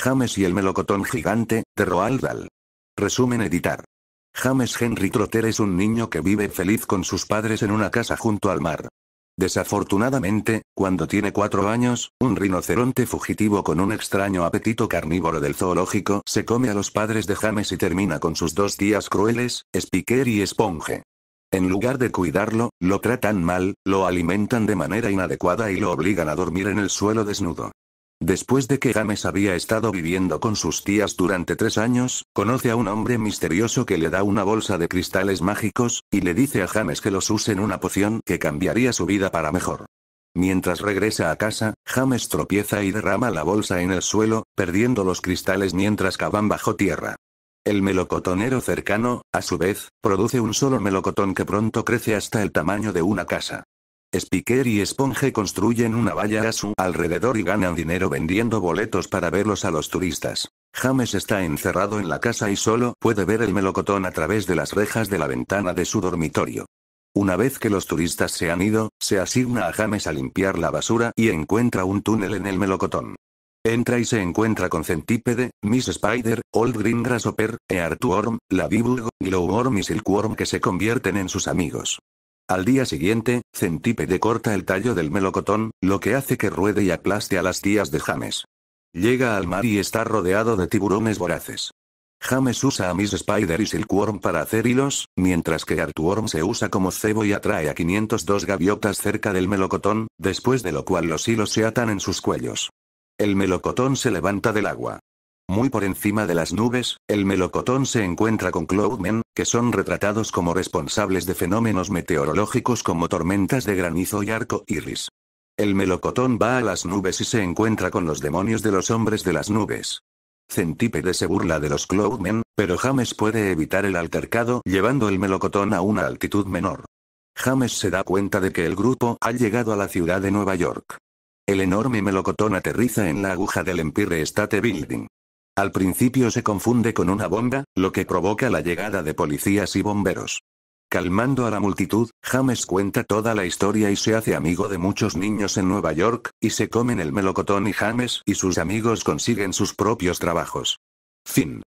James y el melocotón gigante, de Roald Dahl. Resumen editar. James Henry Trotter es un niño que vive feliz con sus padres en una casa junto al mar. Desafortunadamente, cuando tiene cuatro años, un rinoceronte fugitivo con un extraño apetito carnívoro del zoológico se come a los padres de James y termina con sus dos días crueles, Spiker y Esponje. En lugar de cuidarlo, lo tratan mal, lo alimentan de manera inadecuada y lo obligan a dormir en el suelo desnudo. Después de que James había estado viviendo con sus tías durante tres años, conoce a un hombre misterioso que le da una bolsa de cristales mágicos, y le dice a James que los use en una poción que cambiaría su vida para mejor. Mientras regresa a casa, James tropieza y derrama la bolsa en el suelo, perdiendo los cristales mientras cavan bajo tierra. El melocotonero cercano, a su vez, produce un solo melocotón que pronto crece hasta el tamaño de una casa. Spiker y Sponge construyen una valla a su alrededor y ganan dinero vendiendo boletos para verlos a los turistas. James está encerrado en la casa y solo puede ver el melocotón a través de las rejas de la ventana de su dormitorio. Una vez que los turistas se han ido, se asigna a James a limpiar la basura y encuentra un túnel en el melocotón. Entra y se encuentra con Centípede, Miss Spider, Old Green Grasshopper, Eartworm, la Glowworm y Silkworm que se convierten en sus amigos. Al día siguiente, Centípede corta el tallo del melocotón, lo que hace que ruede y aplaste a las tías de James. Llega al mar y está rodeado de tiburones voraces. James usa a Miss Spider y Silkworm para hacer hilos, mientras que Artworm se usa como cebo y atrae a 502 gaviotas cerca del melocotón, después de lo cual los hilos se atan en sus cuellos. El melocotón se levanta del agua. Muy por encima de las nubes, el melocotón se encuentra con Cloudmen, que son retratados como responsables de fenómenos meteorológicos como tormentas de granizo y arco iris. El melocotón va a las nubes y se encuentra con los demonios de los hombres de las nubes. Centípede se burla de los Cloudmen, pero James puede evitar el altercado llevando el melocotón a una altitud menor. James se da cuenta de que el grupo ha llegado a la ciudad de Nueva York. El enorme melocotón aterriza en la aguja del Empire State Building. Al principio se confunde con una bomba, lo que provoca la llegada de policías y bomberos. Calmando a la multitud, James cuenta toda la historia y se hace amigo de muchos niños en Nueva York, y se comen el melocotón y James y sus amigos consiguen sus propios trabajos. Fin.